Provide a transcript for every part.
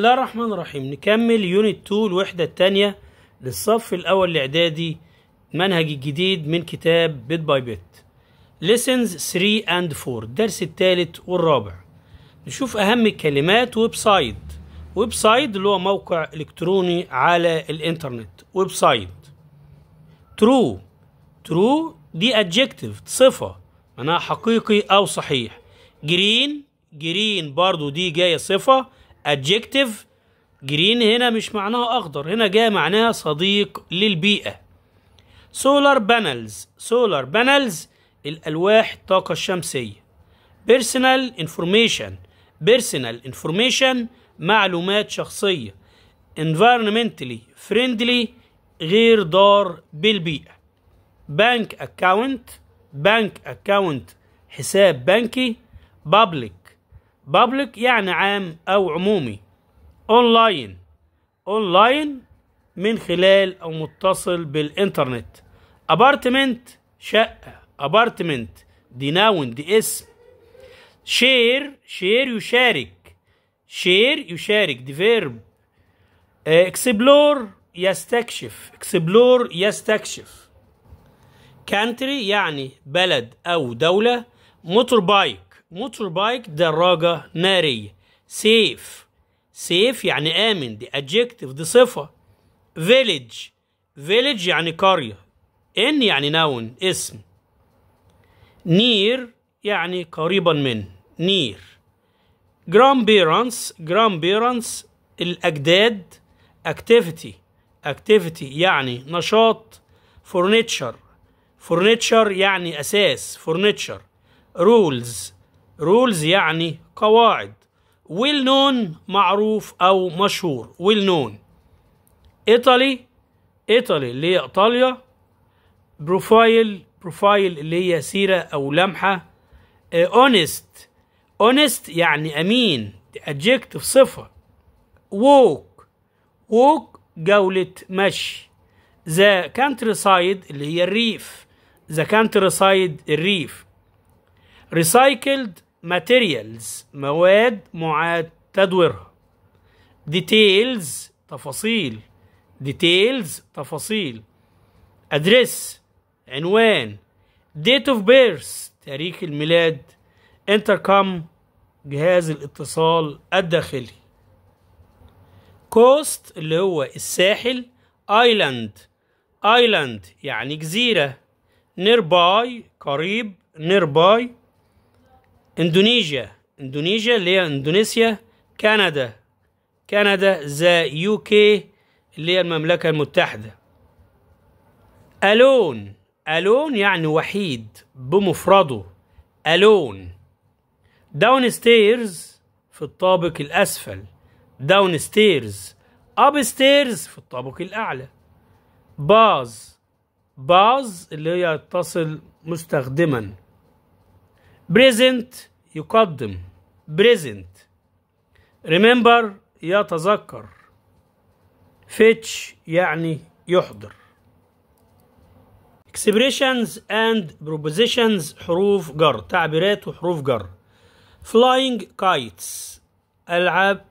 الله الرحمن الرحيم نكمل يونت 2 الوحدة الثانية للصف الأول الإعدادي منهج الجديد من كتاب بيت باي بيت ليسنز 3 أند 4 الدرس الثالث والرابع نشوف أهم الكلمات ويب سايت ويب سايت اللي هو موقع إلكتروني على الإنترنت ويب سايت ترو ترو دي أدجكتيف صفة معناها حقيقي أو صحيح جرين جرين برضو دي جاية صفة adjective جرين هنا مش معناها أخضر هنا جاء معناها صديق للبيئة سولار بانلز سولار بانلز الألواح الطاقة الشمسية بيرسونال انفورميشن بيرسونال انفورميشن معلومات شخصية environmentally friendly غير ضار بالبيئة بنك اكاونت بنك اكاونت حساب بنكي public بابليك يعني عام أو عمومي أونلاين أونلاين من خلال أو متصل بالإنترنت أبارتمنت شقة أبارتمنت دي ناون دي اسم شير شير يشارك شير يشارك دي فيرب اكسبلور آه، يستكشف اكسبلور يستكشف كانتري يعني بلد أو دولة موتور بايك موتور بايك دراجة نارية سيف سيف يعني آمن دي adjective دي صفة فيليج فيليج يعني قرية إن يعني نون اسم نير يعني قريبا من نير جرام بيرانس جرام بيرانس الأجداد activity activity يعني نشاط فورنيتشر فورنيتشر يعني أساس فورنيتشر rules رولز يعني قواعد ويل نون معروف أو مشهور ويل نون إيطالي إيطالي اللي هي إيطاليا بروفايل بروفايل اللي هي سيرة أو لمحة اونست uh, اونست يعني أمين أدجكتيف صفة ووك ووك جولة مشي ذا كانتري سايد اللي هي الريف ذا كانتري سايد الريف ريسايكلد materials مواد معاد تدويرها details تفاصيل details تفاصيل address عنوان date of birth تاريخ الميلاد intercom جهاز الاتصال الداخلي coast اللي هو الساحل ايلاند ايلاند يعني جزيرة nearby قريب nearby إندونيسيا إندونيسيا اللي هي إندونيسيا كندا كندا ذا يو كي اللي هي المملكة المتحدة ألون ألون يعني وحيد بمفرده ألون داون ستيرز في الطابق الأسفل داون ستيرز أب ستيرز في الطابق الأعلى باز باز اللي هي تصل مستخدما بريزنت يقدم present remember يتذكر fetch يعني يحضر expressions and propositions حروف جر تعبيرات وحروف جر flying kites ألعاب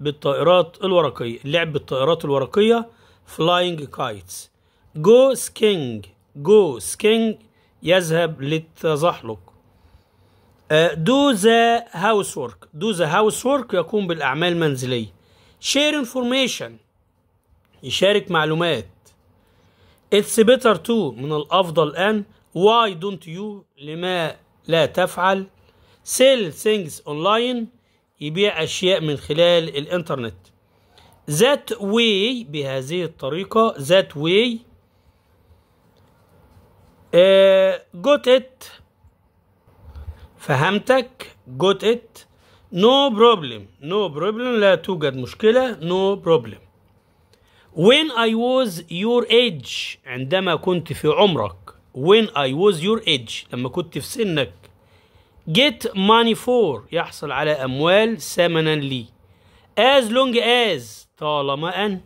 بالطائرات الورقية لعب بالطائرات الورقية flying kites go skiing go skiing يذهب للتزحلق do the housework do the housework يقوم بالأعمال المنزلية share information يشارك معلومات it's better to من الأفضل أن why don't you لما لا تفعل sell things online يبيع أشياء من خلال الإنترنت that way بهذه الطريقة that way uh, got it فهمتك جوت ات نو بروبلم نو بروبلم لا توجد مشكلة نو no بروبلم when I was your age عندما كنت في عمرك when I was your age لما كنت في سنك get money for يحصل على أموال ثمنا لي as long as طالما أن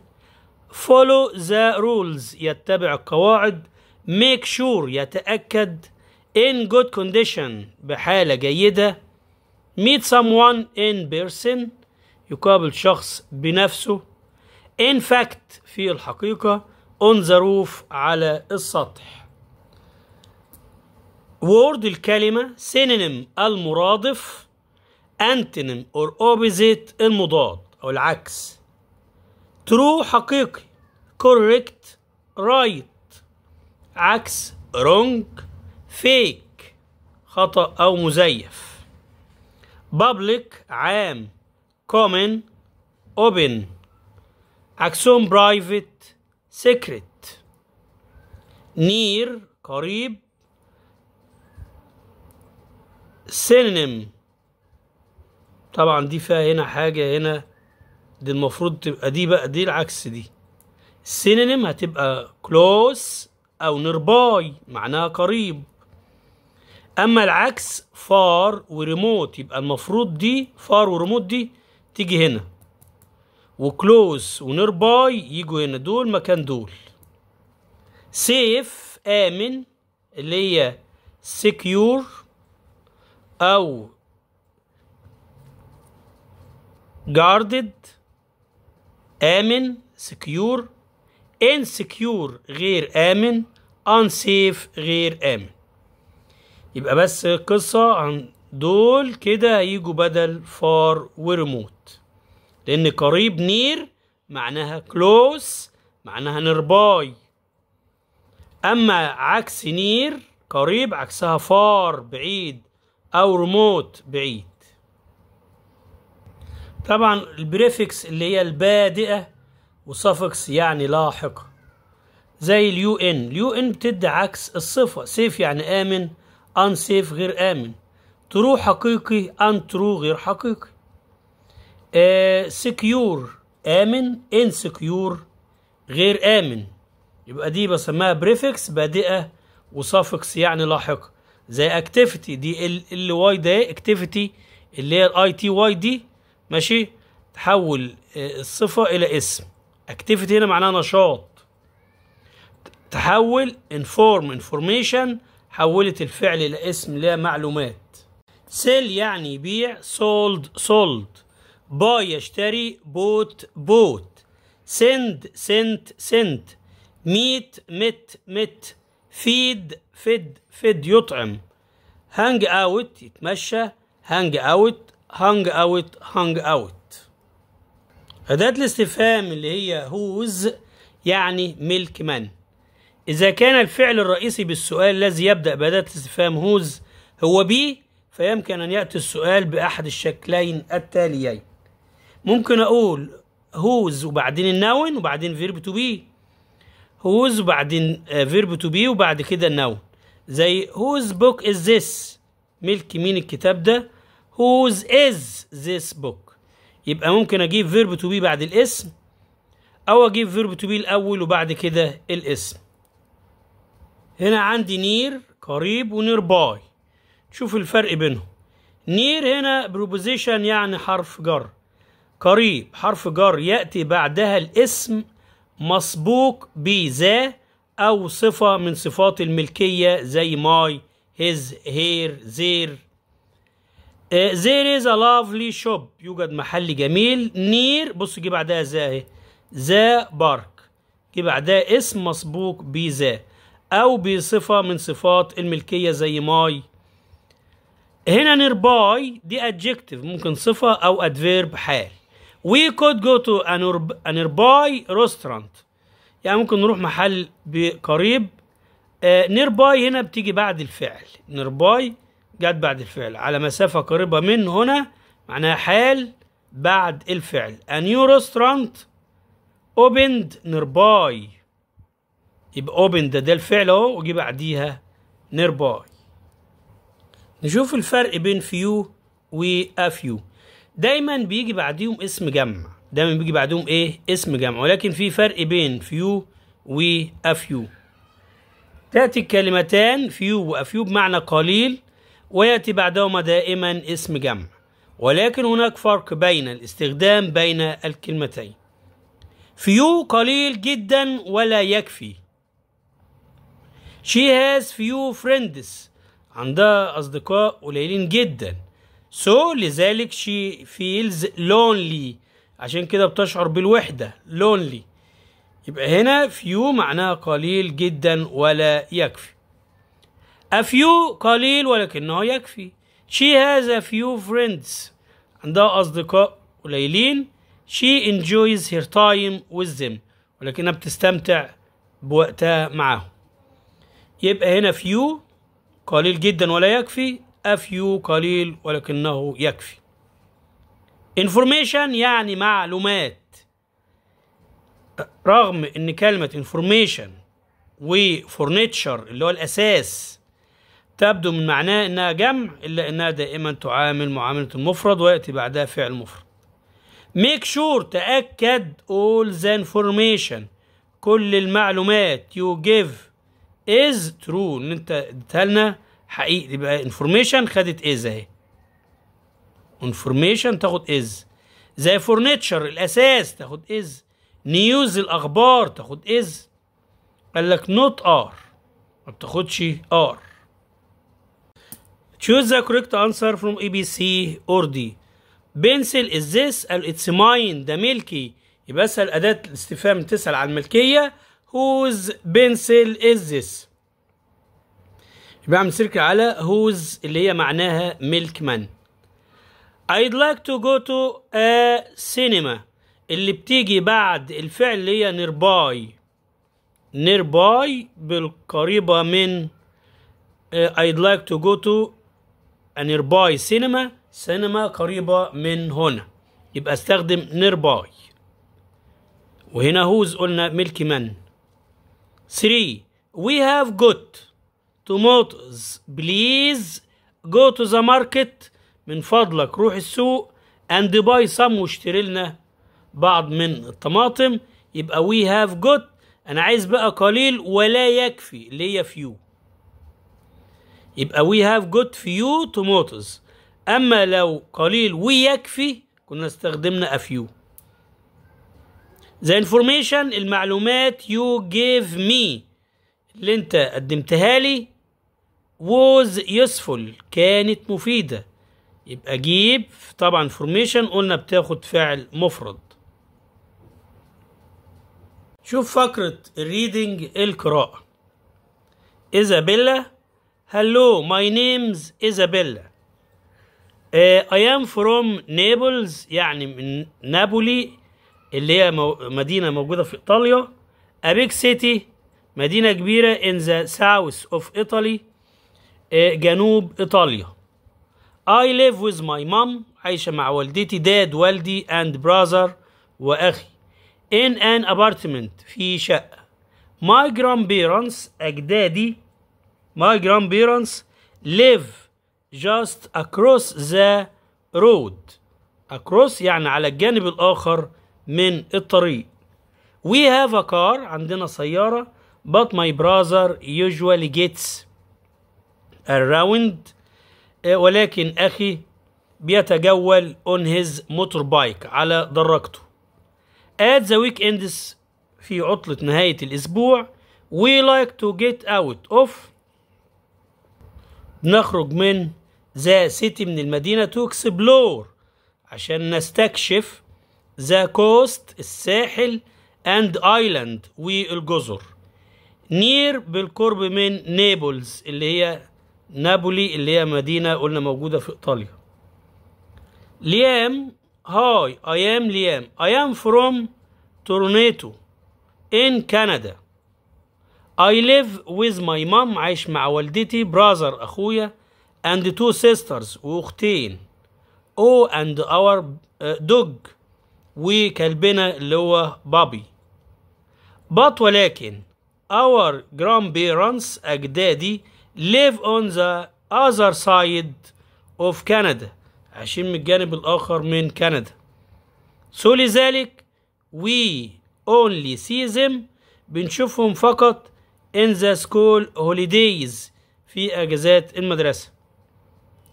follow the rules يتبع القواعد make sure يتأكد in good condition بحالة جيدة meet someone in person يقابل شخص بنفسه in fact في الحقيقة on the roof على السطح word الكلمة synonym المرادف antonym or opposite المضاد أو العكس true حقيقي correct right عكس wrong فيك خطأ أو مزيف بابليك عام كومن اوبن عكسهم برايفت سيكريت نير قريب synonym طبعا دي فيها هنا حاجة هنا دي المفروض تبقى دي بقى دي العكس دي synonym هتبقى close او nearby معناها قريب اما العكس فار وريموت يبقى المفروض دي فار وريموت دي تيجي هنا وكلوز ونير باي يجوا هنا دول مكان دول سيف امن اللي هي سكيور او جاردد امن سكيور انسكيور غير امن انسيف غير امن يبقى بس قصة عن دول كده هيجوا بدل فار وريموت لأن قريب نير معناها كلوس معناها نرباي أما عكس نير قريب عكسها فار بعيد أو ريموت بعيد طبعا البريفكس اللي هي البادئة وصفكس يعني لاحقة زي اليو ان اليو ان بتدي عكس الصفة سيف يعني آمن ان سيف غير آمن ترو حقيقي ان ترو غير حقيقي آه، سكيور آمن انسكيور غير آمن يبقى دي بسميها بريفكس بادئة وسافكس يعني لاحقة زي اكتيفيتي دي ال واي ده اكتيفيتي اللي هي الاي تي واي دي ماشي تحول آه، الصفة إلى اسم اكتيفيتي هنا معناها نشاط تحول انفورم انفورميشن حولت الفعل إلى اسم لا معلومات سيل يعني يبيع سولد سولد باي يشتري بوت بوت سند سنت سنت ميت مت مت فيد فد فد يطعم هانج اوت يتمشى هانج اوت هانج اوت هانج اوت أداة الاستفهام اللي هي هوز يعني ملك من إذا كان الفعل الرئيسي بالسؤال الذي يبدأ بأداة استفهام هوز هو بي فيمكن أن يأتي السؤال بأحد الشكلين التاليين ممكن أقول هوز وبعدين النون وبعدين فيرب تو بي هوز وبعدين فيرب تو بي وبعد كده النون زي هوز بوك از ذس ملك مين الكتاب ده هوز از ذس بوك يبقى ممكن اجيب فيرب تو بي بعد الاسم او اجيب فيرب تو بي الاول وبعد كده الاسم هنا عندي نير قريب ونير باي شوف الفرق بينهم نير هنا بروبوزيشن يعني حرف جر قريب حرف جر يأتي بعدها الاسم مسبوق بذا أو صفة من صفات الملكية زي ماي هز هير زير زير از ا لافلي شوب يوجد محل جميل نير بص جه بعدها ذا اهي ذا بارك جه بعدها اسم مسبوق بذا أو بصفة من صفات الملكية زي ماي هنا نيرباي دي adjective ممكن صفة أو adverb حال We could go to a nearby restaurant يعني ممكن نروح محل قريب نيرباي آه، هنا بتيجي بعد الفعل نيرباي جت بعد الفعل على مسافة قريبة من هنا معناها حال بعد الفعل a new restaurant opened nearby يبقى اوبن ده ده الفعل اهو وجي بعديها نير باي نشوف الفرق بين فيو وافيو دايما بيجي بعديهم اسم جمع دايما بيجي بعديهم ايه اسم جمع ولكن في فرق بين فيو وافيو تأتي الكلمتان فيو وأفيو بمعنى قليل ويأتي بعدهما دائما اسم جمع ولكن هناك فرق بين الاستخدام بين الكلمتين فيو قليل جدا ولا يكفي She has few friends عندها أصدقاء قليلين جدا So لذلك she feels lonely عشان كده بتشعر بالوحدة lonely يبقى هنا few معناها قليل جدا ولا يكفي A few قليل ولكنه يكفي She has a few friends عندها أصدقاء قليلين She enjoys her time with them ولكنها بتستمتع بوقتها معاهم يبقى هنا فيو قليل جدا ولا يكفي أفيو قليل ولكنه يكفي انفورميشن يعني معلومات رغم ان كلمة انفورميشن وفورنيتشر اللي هو الأساس تبدو من معناه انها جمع الا انها دائما تعامل معاملة المفرد ويأتي بعدها فعل مفرد ميك شور sure, تأكد all the information كل المعلومات you give از ترو ان انت اديتها لنا حقيقي يبقى انفورميشن خدت از اهي انفورميشن تاخد از زي فورنيتشر الاساس تاخد از نيوز الاخبار تاخد از قال لك نوت ار ما بتاخدش ار choose the correct answer from A B C or D pencil is this قال it's mine ده ملكي يبقى اسال اداه الاستفهام تسال عن الملكيه whose pencil is this بعمل سيرك على whose اللي هي معناها مان I'd like to go to a cinema اللي بتيجي بعد الفعل اللي هي nearby nearby بالقريبة من uh, I'd like to go to a nearby cinema سينما قريبة من هنا يبقى استخدم nearby وهنا هوز قلنا ملك من 3 we have got tomatoes please go to the market من فضلك روح السوق and buy some واشتري لنا بعض من الطماطم يبقى we have got انا عايز بقى قليل ولا يكفي اللي هي few يبقى we have got few tomatoes اما لو قليل ويكفي كنا استخدمنا a few The information المعلومات you gave me اللي انت قدمتها لي was useful كانت مفيدة يبقى جيب طبعا information قلنا بتاخد فعل مفرد شوف فقرة reading القراءة إيزابيلا هلو ماي نيمز إيزابيلا uh, I am from Naples يعني من نابولي اللي هي مو مدينه موجوده في ايطاليا a big city مدينه كبيره in the south of Italy جنوب ايطاليا I live with my mom عايشه مع والدتي dad والدي and brother واخي in an apartment في شقه my grandparents اجدادي my grandparents live just across the road across يعني على الجانب الآخر من الطريق We have a car عندنا سيارة but my brother usually gets around ولكن أخي بيتجول on his motorbike على دراجته at the weekends في عطلة نهاية الأسبوع we like to get out of نخرج من the city من المدينة to explore عشان نستكشف ذا كوست الساحل اند ايلاند والجزر نير بالقرب من نابلز اللي هي نابولي اللي هي مدينة قلنا موجودة في إيطاليا ليام هاي I am ليام I am from تورنيتو in كندا I live with my mom عايش مع والدتي brother أخويا and two sisters وأختين oh and our uh, dog وكلبنا اللي هو بابي but ولكن our grandparents أجدادي live on the other side of Canada عايشين من الجانب الآخر من كندا so لذلك we only see them بنشوفهم فقط in the school holidays في أجازات المدرسة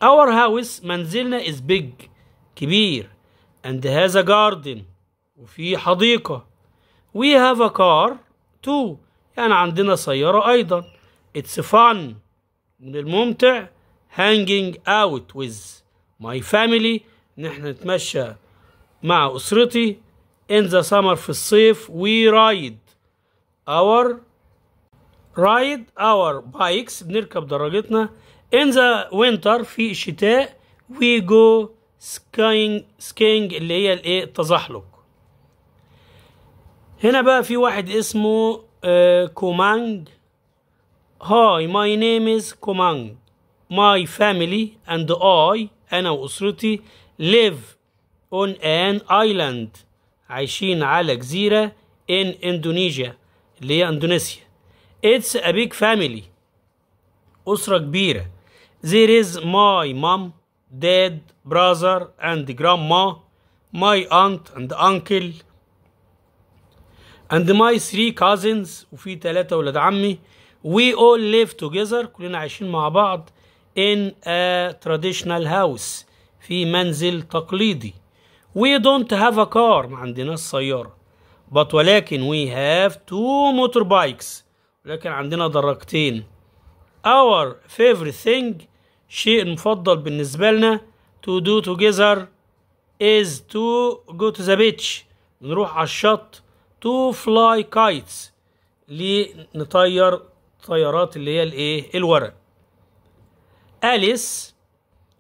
our house منزلنا is big كبير and has a garden وفي حديقة we have a car too يعني عندنا سيارة أيضا it's fun من الممتع hanging out with my family إن إحنا نتمشى مع أسرتي in the summer في الصيف we ride our ride our bikes بنركب دراجتنا in the winter في الشتاء we go سكاينج سكينج اللي هي الايه التزحلق هنا بقى في واحد اسمه آه، كومانج هاي ماي نيم از كومانج ماي فاميلي اند اي انا واسرتي ليف اون ان ايلاند عايشين على جزيره ان اندونيسيا اللي هي اندونيسيا اتس ا بيج فاميلي اسره كبيره ذير از ماي مام dad, brother and grandma, my aunt and uncle and my three cousins وفي ثلاثة ولاد عمي we all live together كلنا عايشين مع بعض in a traditional house في منزل تقليدي we don't have a car ما عندناش سيارة but ولكن we have two motorbikes ولكن عندنا دراجتين our favorite thing شيء المفضل بالنسبة لنا to do together is to go to the beach نروح على الشط to fly kites لنطير طيارات اللي هي الايه الورق أليس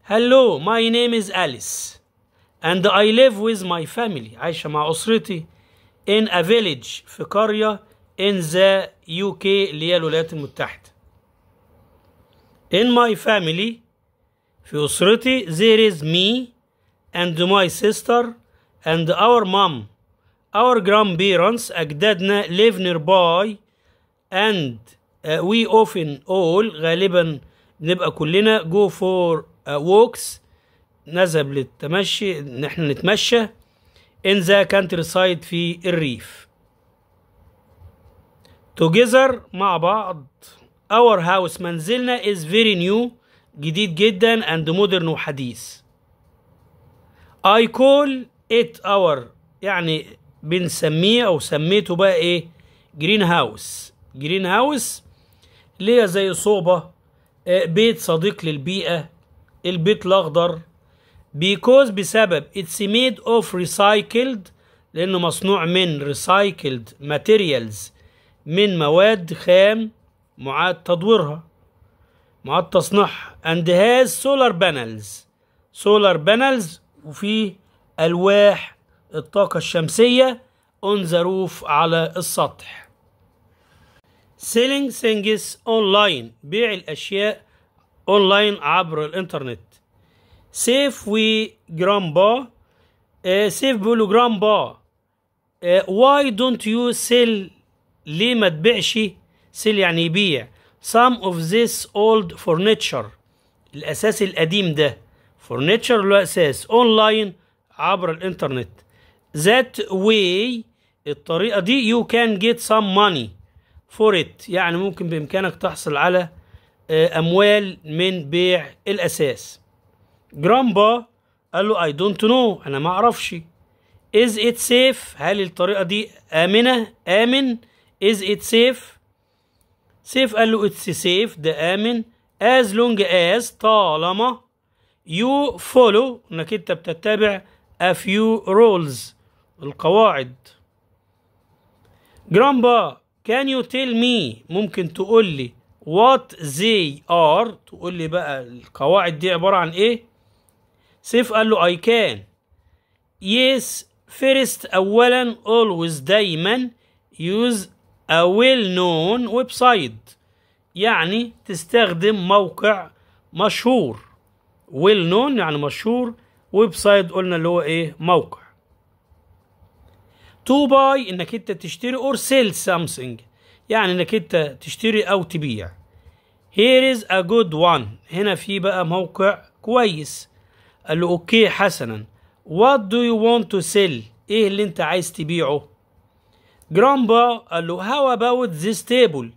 hello my name is Alice and I live with my family عايشة مع أسرتي in a village في قرية in the UK اللي هي الولايات المتحدة In my family في أسرتي there is me and my sister and our mom our grandparents أجدادنا live nearby and uh, we often all غالبا نبقى كلنا go for uh, walks نذهب للتمشي ان احنا نتمشى in the countryside في الريف together مع بعض our house منزلنا is very new جديد جدا and modern وحديث I call it our يعني بنسميه او سميته بقى ايه جرين هاوس جرين هاوس ليه زي صوبه آه، بيت صديق للبيئه البيت الاخضر because بسبب it's made of recycled لانه مصنوع من recycled materials من مواد خام معاد تدويرها معاد تصنيعها and has solar panels solar panels وفي ألواح الطاقة الشمسية on the roof على السطح selling things online بيع الأشياء اونلاين عبر الانترنت سيف وي جرامبا سيف بيقولوا جرامبا واي دونت يو سيل ليه ما تبيعش سيل يعني يبيع some of this old furniture الأساس القديم ده furniture اللي هو أساس أونلاين عبر الإنترنت that way الطريقة دي you can get some money for it يعني ممكن بإمكانك تحصل على آه، أموال من بيع الأساس جرامبا قال له I don't know أنا ما أعرفش is it safe هل الطريقة دي آمنة آمن is it safe سيف قال له اتس سيف ده امن از لونج از طالما يو فولو انك انت بتتبع a few rules القواعد جرامبا كان يو تيل مي ممكن تقول لي وات زي ار تقول لي بقى القواعد دي عبارة عن ايه سيف قال له اي كان يس first اولا always دايما use a well known website يعني تستخدم موقع مشهور well known يعني مشهور ويب سايت قلنا اللي هو ايه موقع تو باي انك انت تشتري اور سيل something يعني انك انت تشتري او تبيع هير از ا جود وان هنا في بقى موقع كويس قال له اوكي حسنا وات دو يو want تو سيل ايه اللي انت عايز تبيعه جرامبا قال له هاو اباوت ذيس تيبل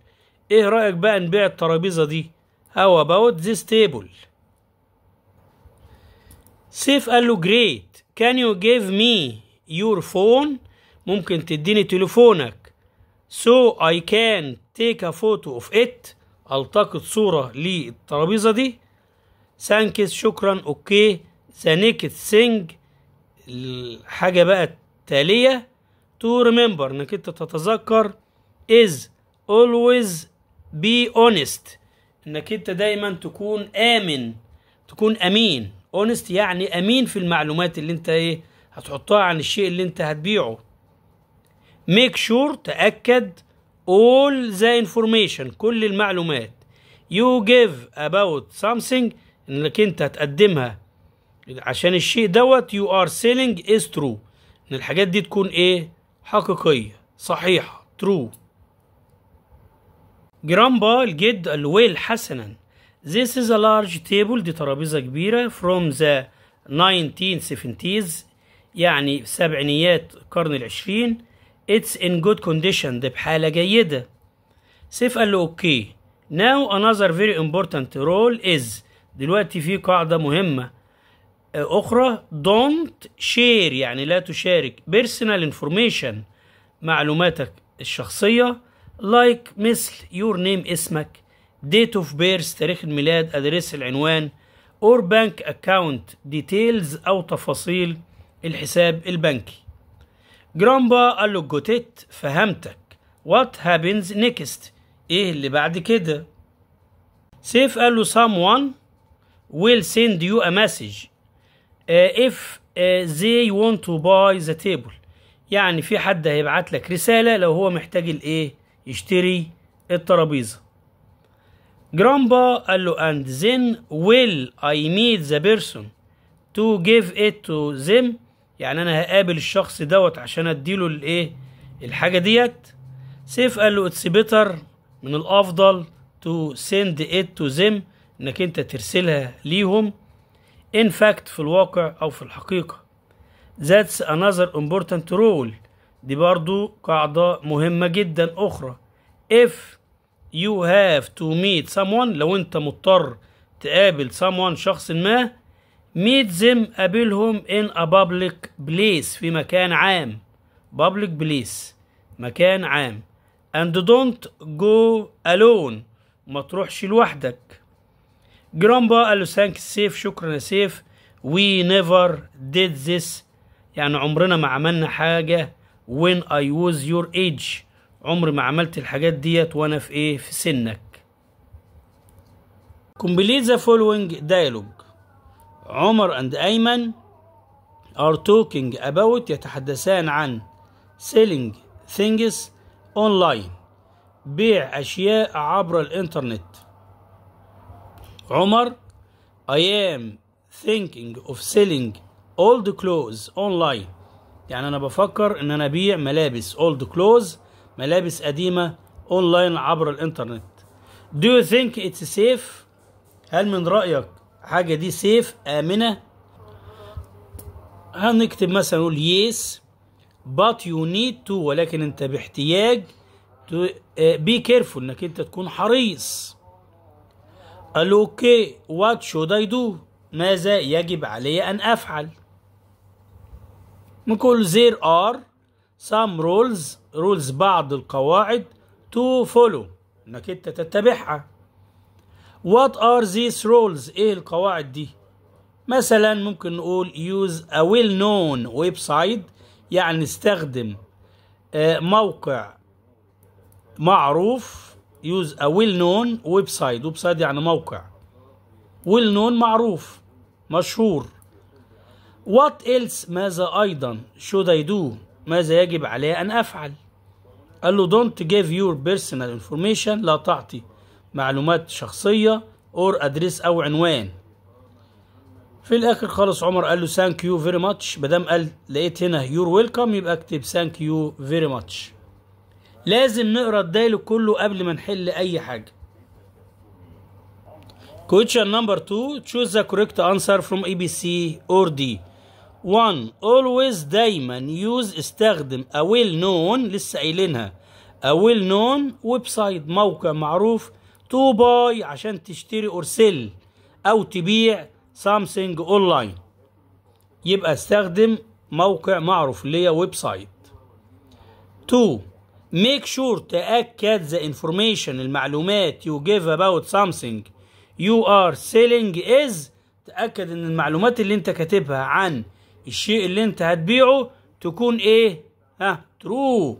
ايه رايك بقى نبيع الترابيزه دي هاو اباوت ذيس تيبل سيف قال له جريت كان يو جيف مي يور فون ممكن تديني تليفونك سو اي كان تيك ا فوتو اوف ات التقط صوره للترابيزه دي سانكس شكرا اوكي ذا نيكت سينج الحاجه بقى التاليه تو ريمبر انك انت تتذكر is always be honest انك انت دايما تكون امن تكون امين honest يعني امين في المعلومات اللي انت ايه هتحطها عن الشيء اللي انت هتبيعه make sure تأكد all the information كل المعلومات you give about something انك انت هتقدمها عشان الشيء دوت you are selling is true ان الحاجات دي تكون ايه حقيقية صحيحة ترو جرامبا الجد قال له ويل حسنا This is a large table دي ترابيزة كبيرة from the 1970s يعني سبعينيات القرن العشرين It's in good condition ده بحالة جيدة سيف قال له اوكي okay. Now another very important role is دلوقتي في قاعدة مهمة اخرى don't share يعني لا تشارك personal information معلوماتك الشخصيه like مثل your name اسمك date of birth تاريخ الميلاد ادريس العنوان or bank account details او تفاصيل الحساب البنكي جرامبا قال له جوتيت فهمتك what happens next ايه اللي بعد كده سيف قال له someone will send you a message آه، if آه، they want to buy the table يعني في حد هيبعت لك رسالة لو هو محتاج الايه يشتري الترابيزة جرامبا قال له and then will I meet the person to give it to them يعني انا هقابل الشخص دوت عشان اديله الايه الحاجة ديت سيف قال له it's better من الافضل to send it to them انك انت ترسلها ليهم in fact في الواقع أو في الحقيقة that's another important rule دي برضو قاعدة مهمة جدا أخرى if you have to meet someone لو أنت مضطر تقابل someone شخص ما meet them قابلهم in a public place في مكان عام public place مكان عام and don't go alone ما تروحش لوحدك جرامبا قال له ثانك سيف شكرا يا سيف وي نيفر ديد ذس يعني عمرنا ما عملنا حاجه وين اي was يور ايج عمر ما عملت الحاجات ديت وانا في ايه في سنك complete the following dialogue عمر and ايمن are talking about يتحدثان عن selling things online بيع اشياء عبر الانترنت عمر I am thinking of selling old clothes online يعني أنا بفكر إن أنا أبيع ملابس old clothes ملابس قديمة أونلاين عبر الإنترنت Do you think it's safe؟ هل من رأيك حاجة دي سيف آمنة؟ هنكتب مثلا نقول yes but you need to ولكن أنت باحتياج to آه، be careful إنك أنت تكون حريص ألوكي وات شود أي دو ماذا يجب علي أن أفعل نقول there are some rules rules بعض القواعد to follow انك انت تتبعها وات ار ذيس رولز ايه القواعد دي مثلا ممكن نقول use a well known website يعني استخدم آه، موقع معروف يوز ا ويل نون ويب سايت ويب سايت يعني موقع ويل نون معروف مشهور وات ايلس ماذا ايضا شو they do ماذا يجب علي ان افعل قال له دونت جيف يور بيرسونال انفورميشن لا تعطي معلومات شخصية اور ادريس او عنوان في الاخر خالص عمر قال له ثانك يو فيري ماتش دام قال لقيت هنا يور ويلكم يبقى اكتب ثانك يو فيري ماتش لازم نقرا الدايلوج كله قبل ما نحل اي حاجه question number 2 choose the correct answer from ABC or D 1 always دايما use استخدم a well known لسه قايلينها a well known website موقع معروف to buy عشان تشتري or sell او تبيع something online يبقى استخدم موقع معروف اللي هي website 2 make sure تأكد the information المعلومات you give about something you are selling is تأكد ان المعلومات اللي انت كاتبها عن الشيء اللي انت هتبيعه تكون ايه ها true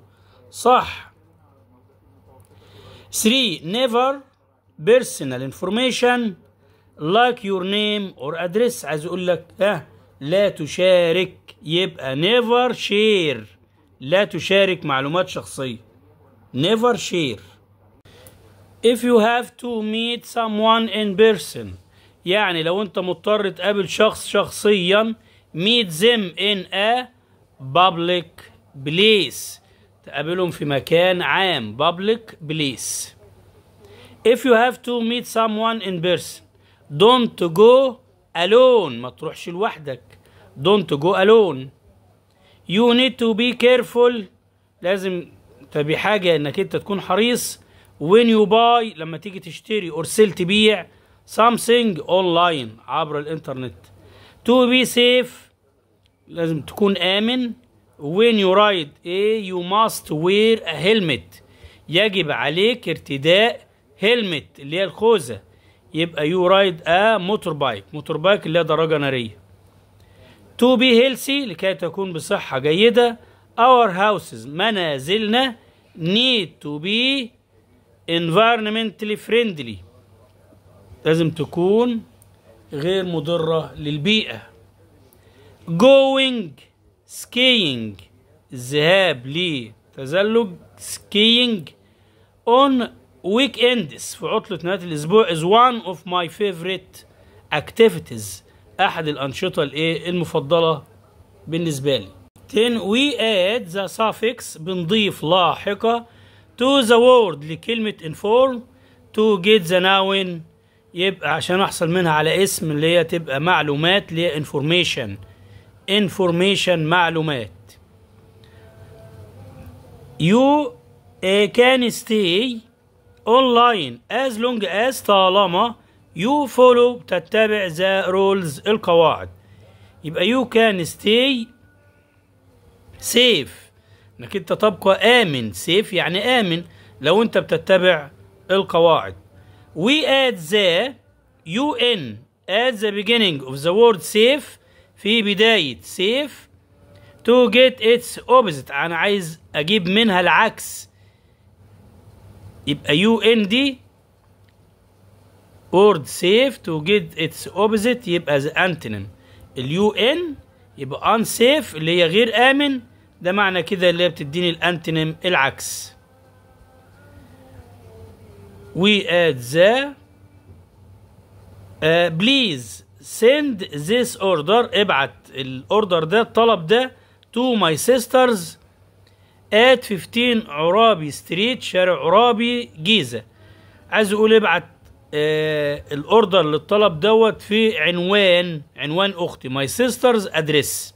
صح 3 never personal information like your name or address عايز اقول لك ها لا تشارك يبقى never share لا تشارك معلومات شخصية never share if you have to meet someone in person يعني لو انت مضطر تقابل شخص شخصيا meet them in a public place تقابلهم في مكان عام public place if you have to meet someone in person don't go alone ما تروحش لوحدك don't go alone يو نيد تو بي كيرفول لازم تبي حاجه انك انت تكون حريص وين يو باي لما تيجي تشتري اور سيل تبيع something online عبر الانترنت تو بي سيف لازم تكون امن وين يو رايد ايه يو ماست وير ا هيلمت يجب عليك ارتداء هيلمت اللي هي الخوذه يبقى يو رايد ا موتور بايك موتور بايك اللي هي دراجه ناريه to be healthy لكي تكون بصحة جيدة our houses منازلنا need to be environmentally friendly لازم تكون غير مضرة للبيئة going skiing الذهاب لتزلج skiing on weekends في عطلة نهاية الأسبوع is one of my favorite activities احد الانشطه الايه المفضله بالنسبه لي then we add the suffix بنضيف لاحقه to the word لكلمه inform to get the noun يبقى عشان احصل منها على اسم اللي هي تبقى معلومات اللي هي information information معلومات you uh, can stay online as long as طالما يو فولو تتبع ذا رولز القواعد يبقى يو كان ستي سيف انك انت تبقى امن سيف يعني امن لو انت بتتبع القواعد وي اد ذا يو ان at the beginning of the word safe في بداية safe to get its opposite أنا عايز أجيب منها العكس يبقى يو إن دي word safe to get its opposite يبقى the antonym اليو ان يبقى unsafe اللي هي غير آمن ده معنى كده اللي هي بتديني الانتنم العكس وي اد ذا بليز سند ذيس اوردر ابعت الاوردر ده الطلب ده تو ماي سيسترز ات 15 عرابي ستريت شارع عرابي جيزه عايز اقول ابعت آه الاوردر للطلب دوت في عنوان عنوان اختي ماي سيسترز ادريس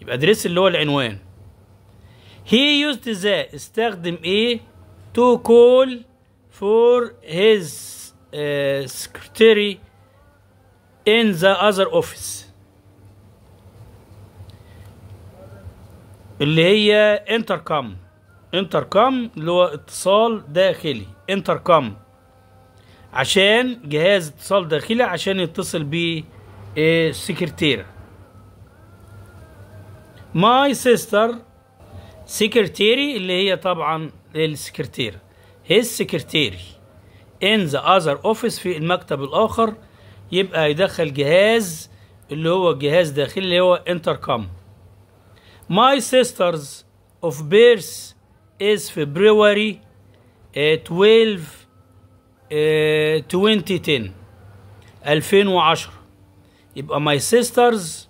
يبقى ادريس اللي هو العنوان هي يوزد ذا استخدم ايه تو كول فور هيز سكرتيري ان ذا اذر اوفيس اللي هي انتركم انتركم اللي هو اتصال داخلي انتركم عشان جهاز اتصال داخلي عشان يتصل بالسكرتيرة ماي سيستر سكرتيري اللي هي طبعا السكرتيرة هيز سكرتيري ان ذا اذر اوفيس في المكتب الاخر يبقى يدخل جهاز اللي هو جهاز داخلي اللي هو انتركم ماي سيسترز اوف بيرس از في 12 2010 آه، يبقى ماي سيسترز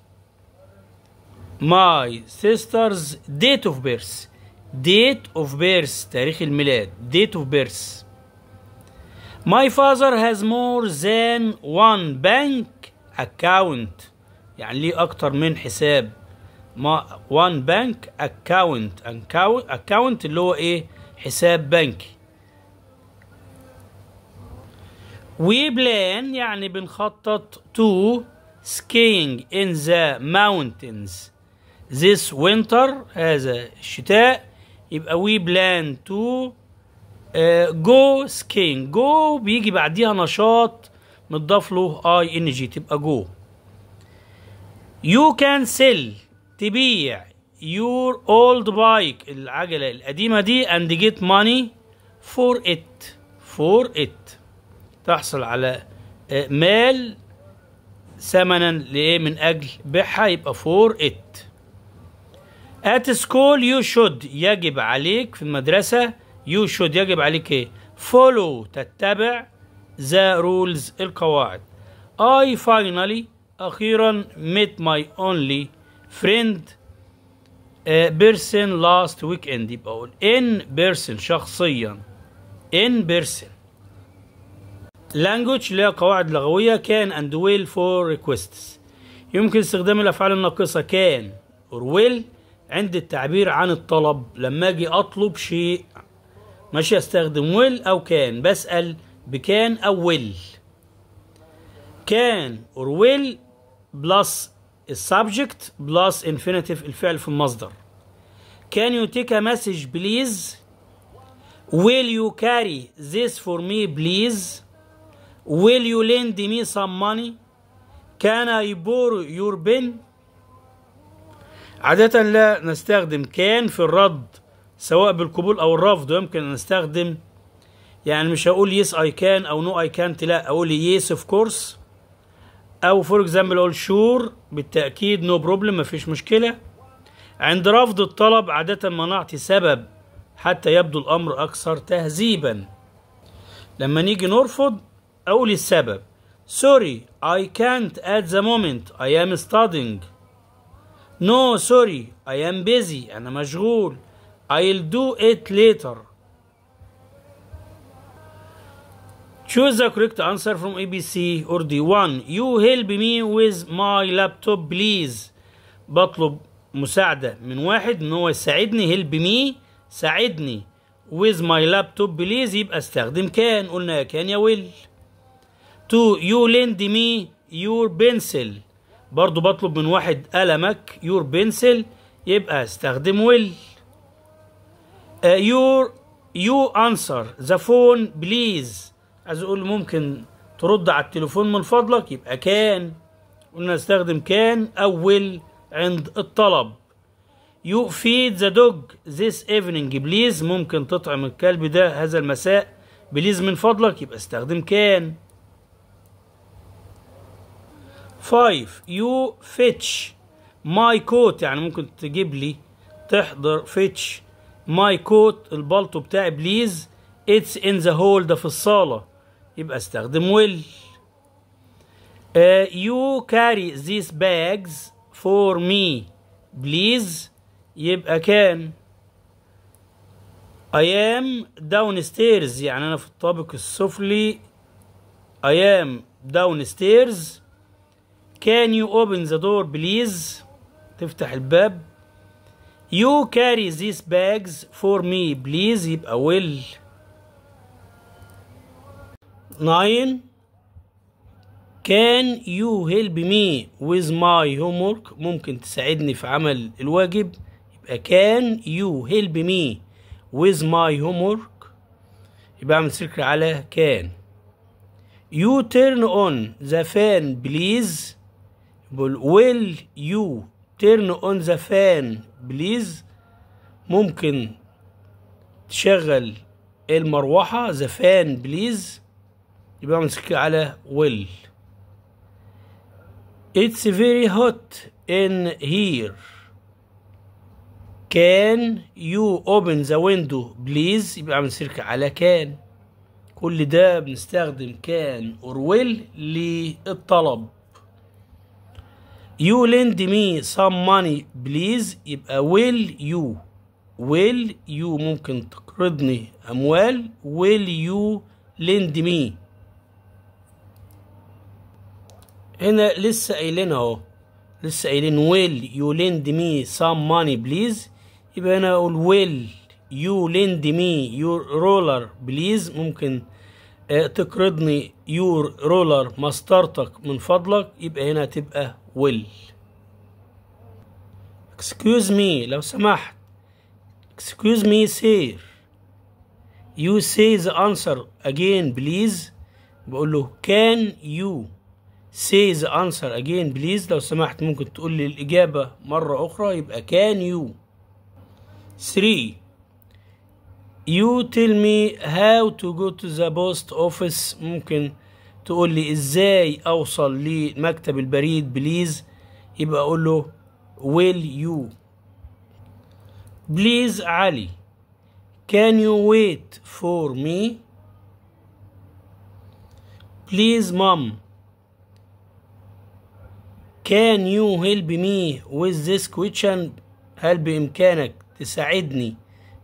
ماي سيسترز ديت اوف بيرث ديت اوف بيرث تاريخ الميلاد ديت اوف بيرث ماي فازر هاز مور ذان وان بانك account يعني ليه اكتر من حساب ما وان بانك account اكاونت اللي هو ايه حساب بنكي We plan يعني بنخطط to skiing in the mountains this winter هذا الشتاء يبقى we plan to uh, go skiing go بيجي بعديها نشاط متضاف له اي ان جي تبقى go you can sell تبيع your old bike العجلة القديمة دي and get money for it for it تحصل على آه، مال ثمنا لايه من اجل بيعها يبقى فور ات ات سكول يو شود يجب عليك في المدرسه يو شود يجب عليك ايه فولو تتبع ذا رولز القواعد I finally أخيرا met my only friend uh, person last weekend يبقى أقول in person شخصيا in person اللي هي قواعد لغوية كان اند ويل فور requests يمكن استخدام الأفعال الناقصة كان or ويل عند التعبير عن الطلب لما أجي أطلب شيء ماشي أستخدم ويل أو كان بسأل بكان أو ويل كان or ويل بلس السبجكت بلس انفينيتيف الفعل في المصدر. Can you take a message please? Will you carry this for me please? Will you lend me some money? Can I borrow your pen? عادة لا نستخدم كان في الرد سواء بالقبول أو الرفض ويمكن أن نستخدم يعني مش هقول يس اي كان او نو اي كانت لا اقول يس اوف كورس او فور اكزامبل اقول شور بالتاكيد نو no problem مفيش مشكله عند رفض الطلب عاده ما نعطي سبب حتى يبدو الامر اكثر تهذيبا لما نيجي نرفض أقول السبب Sorry, I can't at the moment. I am studying. No, sorry, I am busy. أنا مشغول. I'll do it later. Choose the correct answer from ABC or D1. You help me with my laptop, please. بطلب مساعدة من واحد إن هو يساعدني. Help me. ساعدني. With my laptop, please. يبقى استخدم كان. قلنا يا كان يا will. تو يو لند مي يور بنسل برضو بطلب من واحد قلمك يور بنسل يبقى استخدم ويل يور يو انسر ذا فون بليز عايز اقول ممكن ترد على التليفون من فضلك يبقى كان قلنا استخدم كان او عند الطلب يو فيد ذا دوج ذيس ايفنينج بليز ممكن تطعم الكلب ده هذا المساء بليز من فضلك يبقى استخدم كان 5 يو فيتش ماي كوت يعني ممكن تجيب لي تحضر فيتش ماي كوت البلطو بتاعي بليز اتس ان ذا هول ده في الصاله يبقى استخدم ويل يو كاري ذيس باجز فور مي بليز يبقى كان اي ام داون ستيرز يعني أنا في الطابق السفلي اي ام داون ستيرز Can you open the door please تفتح الباب You carry these bags for me please يبقى will 9 Can you help me with my homework ممكن تساعدني في عمل الواجب يبقى can you help me with my homework يبقى اعمل سكر على can You turn on the fan please بقول will you turn on the fan please ممكن تشغل المروحة the fan please يبقى امسك على will It's very hot in here Can you open the window please يبقى عامل على كان كل ده بنستخدم كان or will للطلب you lend me some money please يبقى will you will you ممكن تقرضني اموال will you lend me هنا لسه قايلين اهو لسه قايلين will you lend me some money please يبقى هنا اقول will you lend me your roller please ممكن تقرضني your roller مسطرتك من فضلك يبقى هنا تبقى will excuse me لو سمحت excuse me sir you say the answer again please بقول له can you say the answer again please لو سمحت ممكن تقول لي الإجابة مرة أخرى يبقى can you 3 you tell me how to go to the post office ممكن تقول لي ازاي اوصل لمكتب البريد بليز يبقى اقول له will you please علي can you wait for me please mom can you help me with this question هل بامكانك تساعدني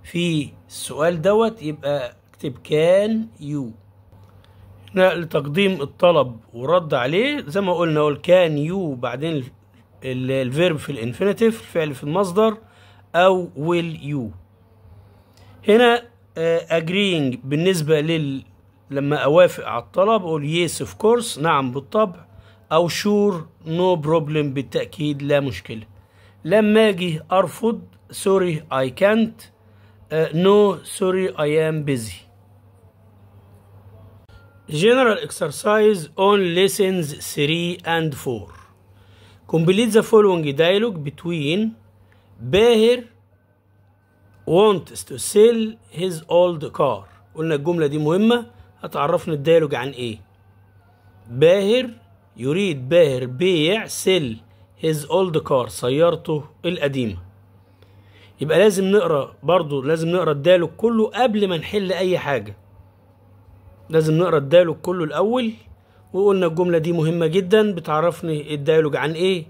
في السؤال دوت يبقى اكتب can you نقل تقديم الطلب ورد عليه زي ما قلنا اقول كان يو بعدين الفيرب في الانفينيتيف الفعل في المصدر او ويل يو هنا اجرينج آه، بالنسبه لل لما اوافق على الطلب اقول يس اوف كورس نعم بالطبع او شور نو بروبلم بالتاكيد لا مشكله لما اجي ارفض سوري اي كانت نو سوري اي ام بيزي General exercise on lessons 3 and 4. Complete the following dialogue between باهر wants to sell his old car. قلنا الجملة دي مهمة هتعرفنا الديالوج عن ايه. باهر يريد باهر بيع سيل his old car سيارته القديمة. يبقى لازم نقرا برضو لازم نقرا الديالوج كله قبل ما نحل أي حاجة. لازم نقرا الديالوج كله الاول وقلنا الجمله دي مهمه جدا بتعرفني الديالوج عن ايه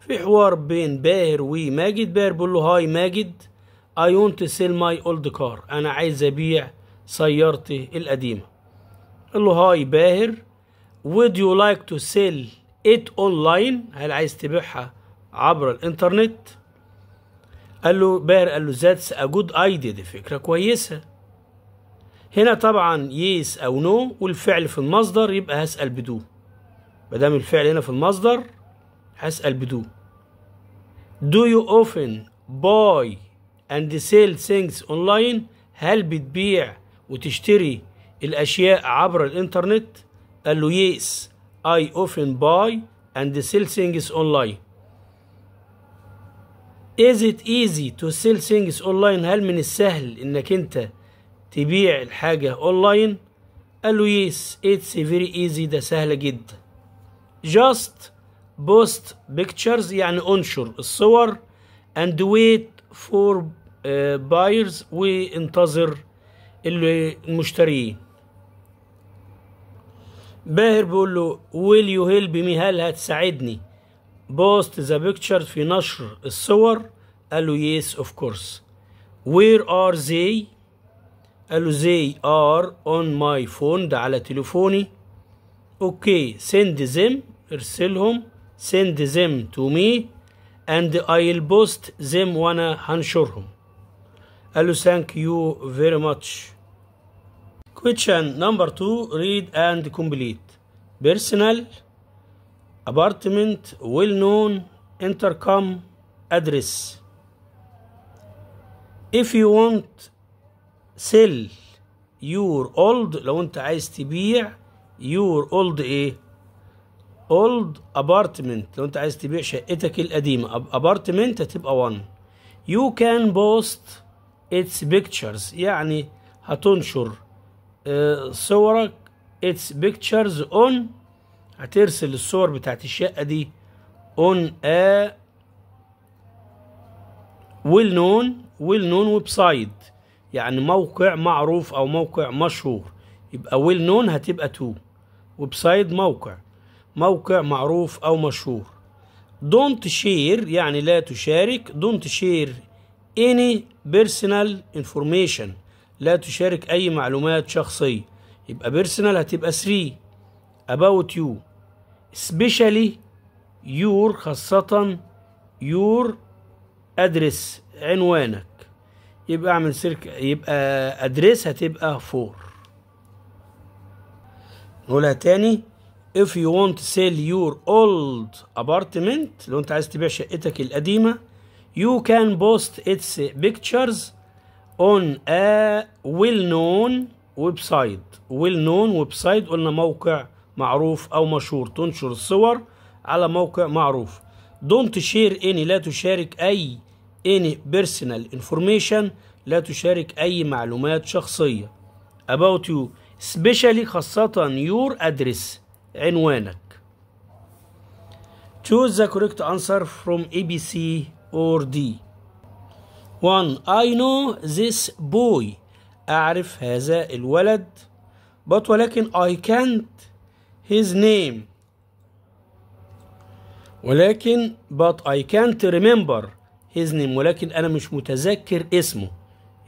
في حوار بين باهر وماجد باهر بيقول له هاي ماجد اي وونت سيل ماي اولد كار أنا عايز أبيع سيارتي القديمة قال له هاي باهر Would you like to sell it online هل عايز تبيعها عبر الإنترنت قال له باهر قال له ذاتس ا جود ايديا دي فكرة كويسة هنا طبعا يس او نو والفعل في المصدر يبقى هسال بدو ما دام الفعل هنا في المصدر هسال بدو Do you often buy and sell things online؟ هل بتبيع وتشتري الأشياء عبر الإنترنت؟ قال له يس اي اوفن باي and sell things online. Is it easy to sell things online؟ هل من السهل إنك أنت تبيع الحاجة اونلاين قال له يس اتس فيري ايزي ده سهلة جدا جاست بوست بيكتشرز يعني انشر الصور اند ويت فور بايرز وانتظر المشترين باهر بيقول له ويل يو هيلب مي هل هتساعدني بوست ذا بيكتشر في نشر الصور قال له يس اوف كورس وير ار زي قال له زي ار اون ماي فون ده على تليفوني اوكي سند زيم ارسلهم سند زيم تو مي اند ايل بوست زيم وانا هنشرهم قال له ثانك يو فيري ماتش كويتشن نمبر 2 ريد اند كومبليت بيرسونال ابارتمنت ويل نون انتركم ادريس if you want سيل يور اولد لو انت عايز تبيع يور اولد ايه اولد ابارتمنت لو انت عايز تبيع شقتك القديمه ابارتمنت هتبقى 1 يو كان بوست اتس بيكتشرز يعني هتنشر آه، صورك اتس بيكتشرز اون هترسل الصور بتاعت الشقه دي اون ا ويل نون ويل نون ويب سايت يعني موقع معروف او موقع مشهور يبقى ويل نون هتبقى تو ويب سايت موقع موقع معروف او مشهور دونت شير يعني لا تشارك دونت شير اني personal information لا تشارك اي معلومات شخصيه يبقى personal هتبقى 3 about you especially your خاصه your address عنوانك يبقى اعمل سيرك يبقى ادريس هتبقى فور نقولها تاني if you want to sell your old apartment لو انت عايز تبيع شقتك القديمه you can post its pictures on a well-known website well-known website قلنا موقع معروف او مشهور تنشر الصور على موقع معروف don't share any لا تشارك اي any personal information لا تشارك أي معلومات شخصية about you especially خاصة your address عنوانك choose the correct answer from A B C or D 1 I know this boy أعرف هذا الولد but ولكن I can't his name ولكن but I can't remember هيز نيم ولكن انا مش متذكر اسمه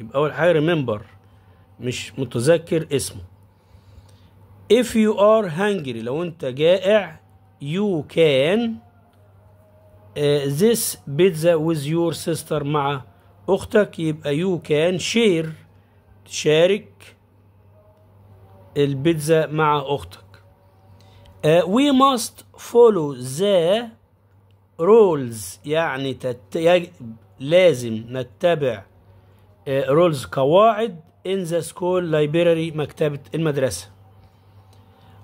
يبقى اول حاجه ريمبر مش متذكر اسمه if you are hungry لو انت جائع you can uh, this pizza with your sister مع اختك يبقى you can share تشارك البيتزا مع اختك uh, we must follow the رولز يعني تت... يجب لازم نتبع رولز قواعد in the school library مكتبة المدرسة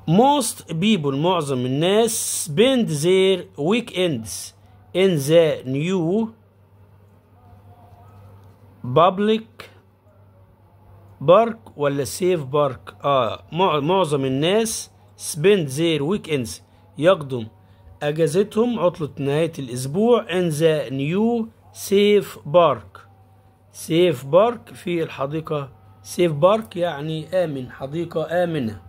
most people معظم الناس spend their weekends in the new public park ولا safe park اه معظم الناس spend their weekends يقدم أجازتهم عطلة نهاية الأسبوع ان ذا نيو سيف بارك سيف بارك في الحديقة سيف بارك يعني آمن حديقة آمنة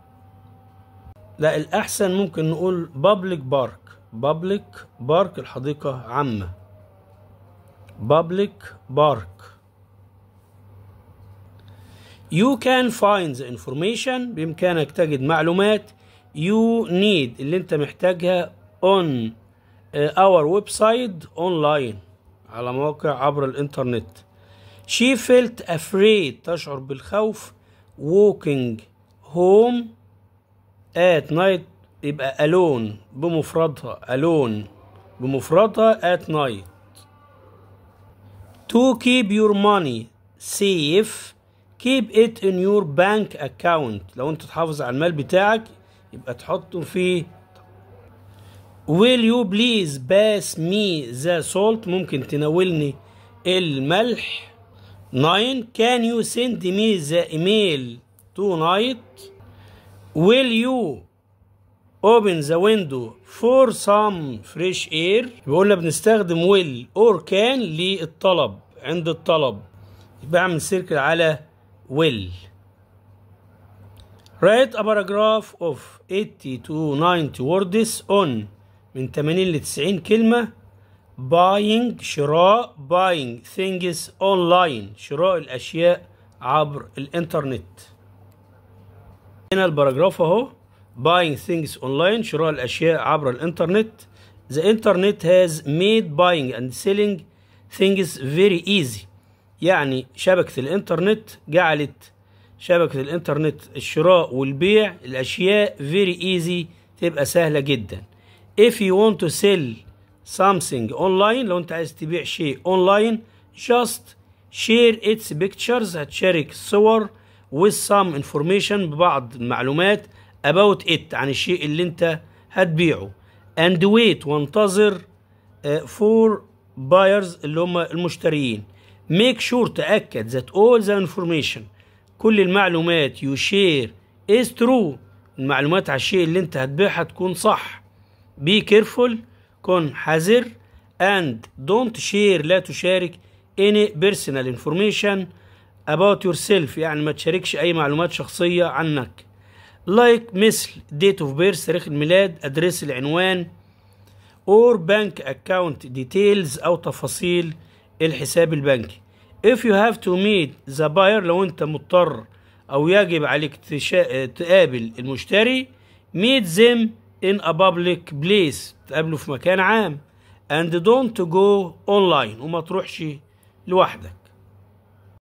لا الأحسن ممكن نقول public park public park الحديقة عامة public park You can find the information بإمكانك تجد معلومات you need اللي أنت محتاجها on our website online على مواقع عبر الانترنت she felt afraid تشعر بالخوف walking home at night يبقى alone بمفردها alone بمفردها at night to keep your money safe keep it in your bank account لو انت تحافظ على المال بتاعك يبقى تحطه في will you please pass me the salt ممكن تناولني الملح 9 can you send me the email tonight will you open the window for some fresh air بيقولنا بنستخدم will or can للطلب عند الطلب يبقى اعمل سيركل على will write a paragraph of 80 to 90 words on من 80 ل 90 كلمة باينج شراء باينج ثينجز لاين شراء الأشياء عبر الإنترنت هنا الباراجراف أهو باينج ثينجز لاين شراء الأشياء عبر الإنترنت The internet has made buying and selling things very easy يعني شبكة الإنترنت جعلت شبكة الإنترنت الشراء والبيع الأشياء very easy تبقى سهلة جداً if you want to sell something online لو انت عايز تبيع شيء online just share its pictures هتشارك صور with some information ببعض المعلومات about it عن الشيء اللي انت هتبيعه and wait وانتظر uh, for buyers اللي هم المشتريين make sure تأكد that all the information كل المعلومات you share is true المعلومات على الشيء اللي انت هتبيعها تكون صح be careful كن حذر and don't share لا تشارك any personal information about yourself يعني ما تشاركش أي معلومات شخصية عنك like مثل date of birth تاريخ الميلاد أدرس العنوان or bank account details أو تفاصيل الحساب البنكي if you have to meet the buyer لو أنت مضطر أو يجب عليك تقابل المشتري meet them in a public place تقابله في مكان عام and don't go online وما تروحش لوحدك